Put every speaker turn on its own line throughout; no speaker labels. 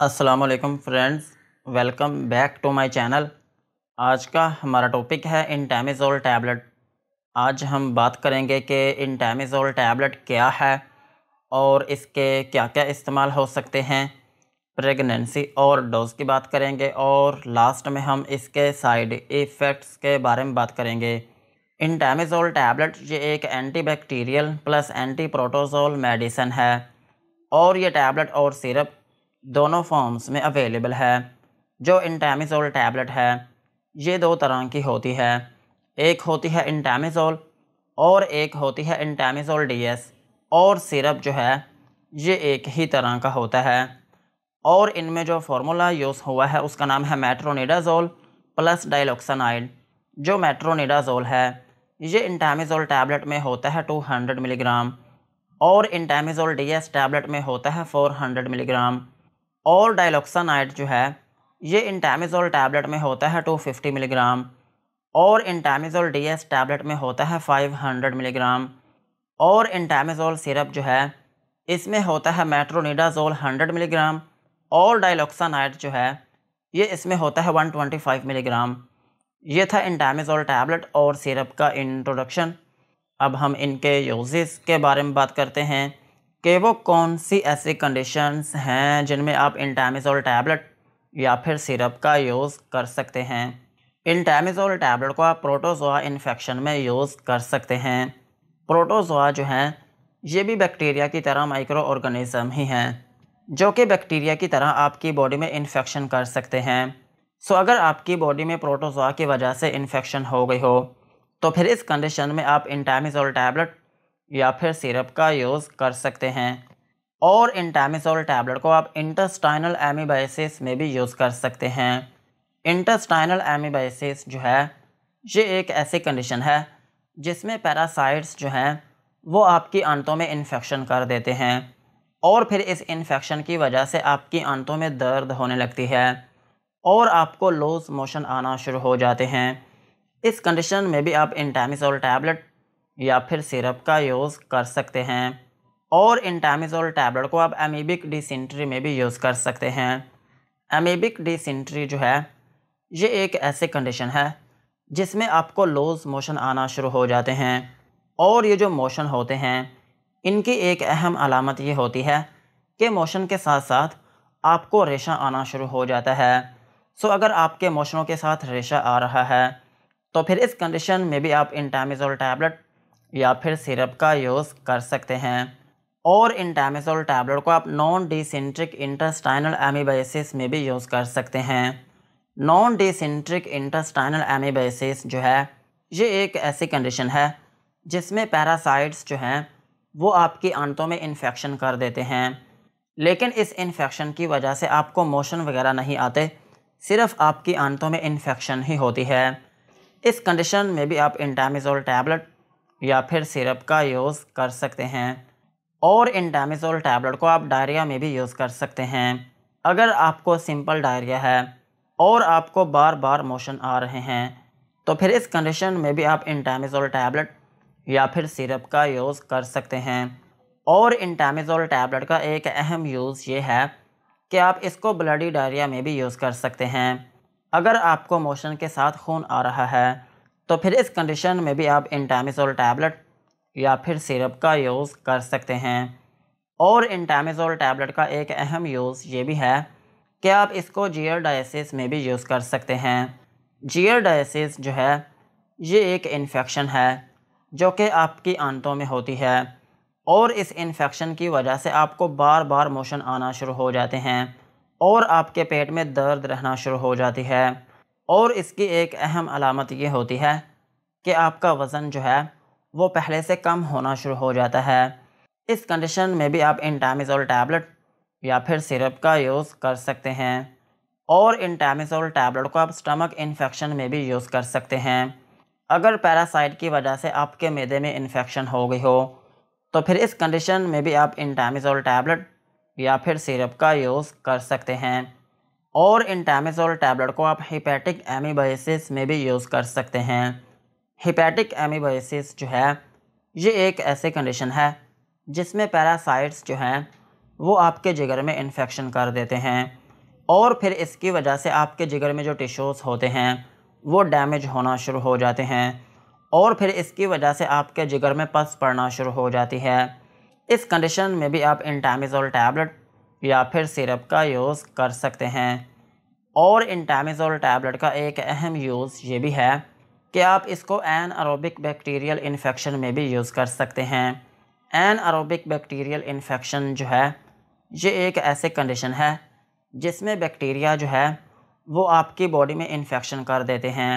Aslam friends welcome back to my channel आज का हमारा टॉपिक है इंटेमिजोल टैबलेट आज हम बात करेंगे कि इंटेमिजोल टैबलेट क्या है और इसके क्या क्या इस्तेमाल हो सकते हैं प्रेगनेंसी और डोज की बात करेंगे और लास्ट में हम इसके साइड इफ़ेक्ट्स के बारे में बात करेंगे इंटेमिजोल टैबलेट ये एक antibacterial plus antiprotozoal medicine है और ये टैबलेट और सिरप दोनों फॉर्म्स में अवेलेबल है जो इंटामिजोल टैबलेट है ये दो तरह की होती है एक होती है इंटामिजोल और एक होती है इंटामिजोल डीएस और सिरप जो है ये एक ही तरह का होता है और इनमें जो फार्मूला यूज़ हुआ है उसका नाम है मेट्रोनिडाजोल प्लस डाइलोक्सानाइड जो मेट्रोनिडाजोल है ये इंटामिजोल टैबलेट में होता है 200 मिलीग्राम और इंटामिजोल डीएस टैबलेट में होता है 400 मिलीग्राम और डाइलॉक्सानाइड जो है ये इंटामिजोल टैबलेट में होता है 250 मिलीग्राम और इंटामिजोल डीएस टैबलेट में होता है 500 मिलीग्राम और इंटामिजोल सिरप जो है इसमें होता है मेट्रोनिडाजोल 100 मिलीग्राम और डाइलॉक्सानाइड जो है ये इसमें होता है 125 मिलीग्राम ये था इंटामिजोल टैबलेट और सिरप का इंट्रोडक्शन अब हम इनके यूजेस के बारे में बात करते हैं कि वो कौन सी ऐसी कंडीशंस हैं जिनमें आप इंटामिजोल टैबलेट या फिर सिरप का यूज़ कर सकते हैं इंटामिजोल टैबलेट को आप प्रोटोजोआ इन्फेक्शन में यूज़ कर सकते हैं प्रोटोजोआ जो हैं ये भी बैक्टीरिया की तरह माइक्रो ऑर्गेनिज़म ही हैं जो कि बैक्टीरिया की तरह आपकी बॉडी में इन्फेक्शन कर सकते हैं सो अगर आपकी बॉडी में प्रोटोजोआ की वजह से इन्फेक्शन हो गई हो तो फिर इस कंडीशन में आप इंटामिजोल टैबलेट या फिर सिरप का यूज़ कर सकते हैं और इंटामिसोल टैबलेट को आप इंटस्टाइनल एमीबाइसिस में भी यूज़ कर सकते हैं इंटस्टाइनल एमीबाइसिस जो है ये एक ऐसी कंडीशन है जिसमें पैरासाइट्स जो हैं वो आपकी आंतों में इन्फेक्शन कर देते हैं और फिर इस इन्फेक्शन की वजह से आपकी आंतों में दर्द होने लगती है और आपको लूज मोशन आना शुरू हो जाते हैं इस कंडीशन में भी आप इंटामिसोल टैबलेट या फिर सिरप का यूज़ कर सकते हैं और इंटामिजोल टैबलेट को आप एमिबिक डिसेंट्री में भी यूज़ कर सकते हैं एमीबिक डिसेंट्री जो है ये एक ऐसे कंडीशन है जिसमें आपको लूज मोशन आना शुरू हो जाते हैं और ये जो मोशन होते हैं इनकी एक अहम अलामत ये होती है कि मोशन के साथ साथ आपको रेशा आना शुरू हो जाता है सो अगर आपके मोशनों के साथ रेशा आ रहा है तो फिर इस कंडीशन में भी आप इंटामिजोल टैबलेट या फिर सिरप का यूज़ कर सकते हैं और टैमेसोल टैबलेट को आप नॉन डिसेंट्रिक इंटरस्टाइनल एमीबाइसिस में भी यूज़ कर सकते हैं नॉन डिसेंट्रिक इंटरस्टाइनल एमीबाइसिस जो है ये एक ऐसी कंडीशन है जिसमें पैरासाइट्स जो हैं वो आपकी आंतों में इन्फेक्शन कर देते हैं लेकिन इस इन्फेक्शन की वजह से आपको मोशन वगैरह नहीं आते सिर्फ आपकी आंतों में इन्फेक्शन ही होती है इस कंडीशन में भी आप इंटामिजोल टैबलेट या फिर सिरप का यूज़ कर सकते हैं और डैमिजोल टैबलेट को आप डायरिया में भी यूज़ कर सकते हैं अगर आपको सिंपल डायरिया है और आपको बार बार मोशन आ रहे हैं तो फिर इस कंडीशन में भी आप डैमिजोल टैबलेट या फिर सिरप का यूज़ कर सकते हैं और डैमिजोल टैबलेट का एक अहम यूज़ ये है कि आप इसको ब्लडी डायरिया में भी यूज़ कर सकते हैं अगर आपको मोशन के साथ खून आ रहा है तो फिर इस कंडीशन में भी आप इंटामिसोल टैबलेट या फिर सिरप का यूज़ कर सकते हैं और इंटामिसोल टैबलेट का एक अहम यूज़ ये भी है कि आप इसको जियर डायसिस में भी यूज़ कर सकते हैं जियर डायसिस जो है ये एक इन्फेक्शन है जो कि आपकी आंतों में होती है और इस इन्फेक्शन की वजह से आपको बार बार मोशन आना शुरू हो जाते हैं और आपके पेट में दर्द रहना शुरू हो जाती है और इसकी एक अहम अलामत ये होती है कि आपका वज़न जो है वो पहले से कम होना शुरू हो जाता है इस कंडीशन में भी आप इंटामिजोल टैबलेट या फिर सिरप का यूज़ कर सकते हैं और इंटामिजोल टैबलेट को आप स्टमक इन्फेक्शन में भी यूज़ कर सकते हैं अगर पैरासाइट की वजह से आपके मैदे में इन्फेक्शन हो गई हो तो फिर इस कंडीशन में भी आप इंटामिजोल टैबलेट या फिर सिरप का यूज़ कर सकते हैं और इंटामेसोल टैबलेट को आप हिपैटिक एमीबाइसिस में भी यूज़ कर सकते हैं हिपैटिक एमीबाइसिस जो है ये एक ऐसे कंडीशन है जिसमें पैरासाइट्स जो हैं वो आपके जिगर में इन्फेक्शन कर देते हैं और फिर इसकी वजह से आपके जिगर में जो टिश्यूज़ होते हैं वो डैमेज होना शुरू हो जाते हैं और फिर इसकी वजह से आपके जिगर में पस पड़ना शुरू हो जाती है इस कंडीशन में भी आप इंटामिजोल टैबलेट या फिर सिरप का यूज़ कर सकते हैं और इंटामिजोल टैबलेट का एक अहम यूज़ ये भी है कि आप इसको एन अरोबिक बैक्टीरियल इन्फेक्शन में भी यूज़ कर सकते हैं एन अरोबिक बैक्टीरियल इन्फेक्शन जो है ये एक ऐसे कंडीशन है जिसमें बैक्टीरिया जो है वो आपकी बॉडी में इन्फेक्शन कर देते हैं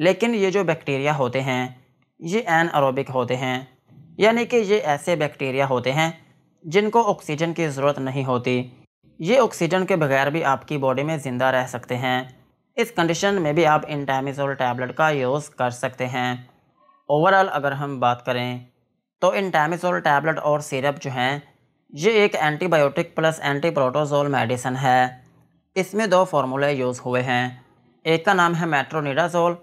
लेकिन ये जो बैक्टीरिया होते हैं ये एन अरोबिक होते हैं यानी कि ये ऐसे बैक्टीरिया होते हैं जिनको ऑक्सीजन की ज़रूरत नहीं होती ये ऑक्सीजन के बगैर भी आपकी बॉडी में ज़िंदा रह सकते हैं इस कंडीशन में भी आप इंटामिजोल टैबलेट का यूज़ कर सकते हैं ओवरऑल अगर हम बात करें तो इंटामिजोल टैबलेट और सिरप जो हैं ये एक antibiotic plus antiprotozoal medicine है इसमें दो फार्मूले यूज़ हुए हैं एक का नाम है मेट्रोनिडाजोल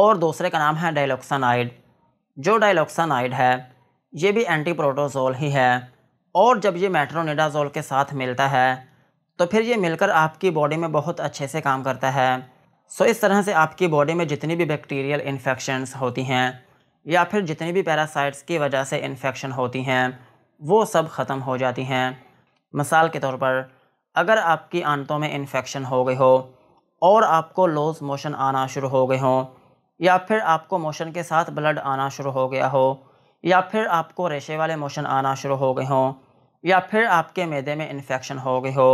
और दूसरे का नाम है डाइलोक्सानाइड जो डाइलोक्सानाइड है ये भी एंटी प्रोटोजोल ही है और जब ये मेट्रोनिडाजोल के साथ मिलता है तो फिर ये मिलकर आपकी बॉडी में बहुत अच्छे से काम करता है सो इस तरह से आपकी बॉडी में जितनी भी बैक्टीरियल इन्फेक्शन होती हैं या फिर जितनी भी पैरासाइट्स की वजह से इन्फेक्शन होती हैं वो सब ख़त्म हो जाती हैं मिसाल के तौर पर अगर आपकी आंतों में इन्फेक्शन हो गई हो और आपको लोज मोशन आना शुरू हो गए हों या फिर आपको मोशन के साथ ब्लड आना शुरू हो गया हो या फिर आपको रेशे वाले मोशन आना शुरू हो गए हों या फिर आपके मैदे में इन्फेक्शन हो गई हो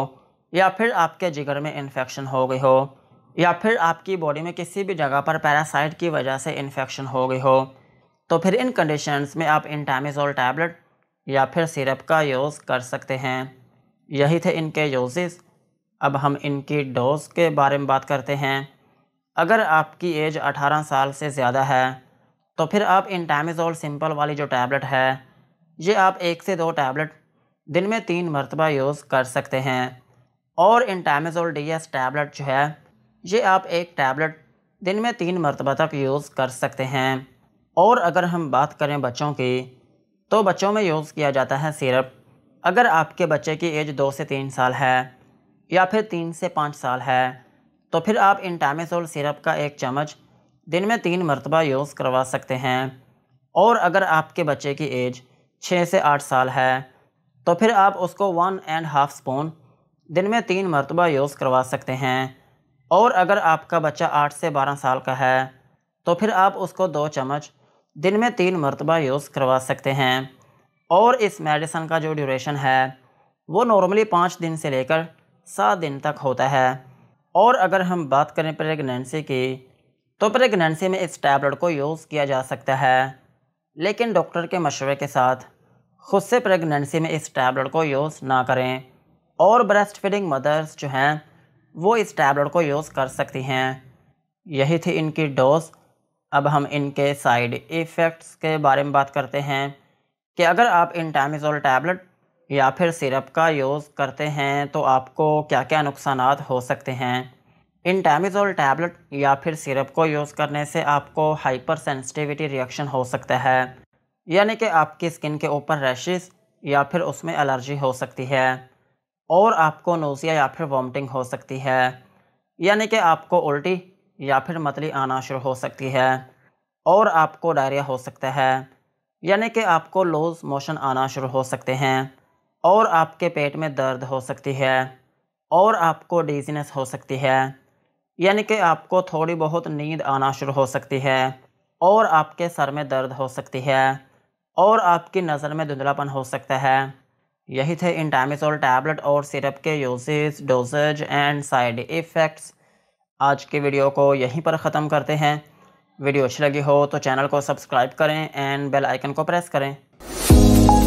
या फिर आपके जिगर में इन्फेक्शन हो गई हो या फिर आपकी बॉडी में किसी भी जगह पर पैरासाइट की वजह से इन्फेक्शन हो गई हो तो फिर इन कंडीशंस में आप इंटामिजोल टैबलेट या फिर सिरप का यूज़ कर सकते हैं यही थे इनके यूजेस अब हम इनकी डोज़ के बारे में बात करते हैं अगर आपकी एज 18 साल से ज़्यादा है तो फिर आप इन सिंपल वाली जो टैबलेट है ये आप एक से दो टैबलेट दिन में तीन मरतबा यूज़ कर सकते हैं और इन डी एस टैबलेट जो है ये आप एक टैबलेट दिन में तीन मरतबा तक यूज़ कर सकते हैं और अगर हम बात करें बच्चों की तो बच्चों में यूज़ किया जाता है सिरप अगर आपके बच्चे की एज दो से तीन साल है या फिर तीन से पाँच साल है तो फिर आप इन सिरप का एक चम्मच दिन में तीन मरतबा यूज़ करवा सकते हैं और अगर आपके बच्चे की एज छः से आठ साल है तो फिर आप उसको वन एंड हाफ़ स्पून दिन में तीन मरतबा यूज़ करवा सकते हैं और अगर आपका बच्चा आठ से बारह साल का है तो फिर आप उसको दो चम्मच दिन में तीन मरतबा यूज़ करवा सकते हैं और इस मेडिसन का जो ड्यूरेशन है वो नॉर्मली पाँच दिन से लेकर सात दिन तक होता है और अगर हम बात करें प्रेगनेंसी की तो प्रेगनेंसी में इस टैबलेट को यूज़ किया जा सकता है लेकिन डॉक्टर के मशवरे के साथ खुद से प्रेगनेंसी में इस टैबलेट को यूज़ ना करें और ब्रेस्ट फीडिंग मदर्स जो हैं वो इस टैबलेट को यूज़ कर सकती हैं यही थी इनकी डोज अब हम इनके साइड इफ़ेक्ट्स के बारे में बात करते हैं कि अगर आप इन टैमिज़ोल टैबलेट या फिर सिरप का यूज़ करते हैं तो आपको क्या क्या नुकसान हो सकते हैं इन टैमिजोल टैबलेट या फिर सिरप को यूज़ करने से आपको हाइपर सेंसिटिविटी रिएक्शन हो सकता है यानी कि आपकी स्किन के ऊपर रैशेस या फिर उसमें एलर्जी हो सकती है और आपको नोजिया या फिर वॉमिटिंग हो सकती है यानी कि आपको उल्टी या फिर मतली आना शुरू हो सकती है और आपको डायरिया हो सकता है यानी कि आपको लूज मोशन आना शुरू हो सकते हैं और आपके पेट में दर्द हो सकती है और आपको डिजीनेस हो सकती है यानी कि आपको थोड़ी बहुत नींद आना शुरू हो सकती है और आपके सर में दर्द हो सकती है और आपकी नज़र में धुंधलापन हो सकता है यही थे इन टैमिसोल टैबलेट और सिरप के uses doses and side effects आज के वीडियो को यहीं पर ख़त्म करते हैं वीडियो अच्छी लगी हो तो चैनल को सब्सक्राइब करें एंड बेल आइकन को प्रेस करें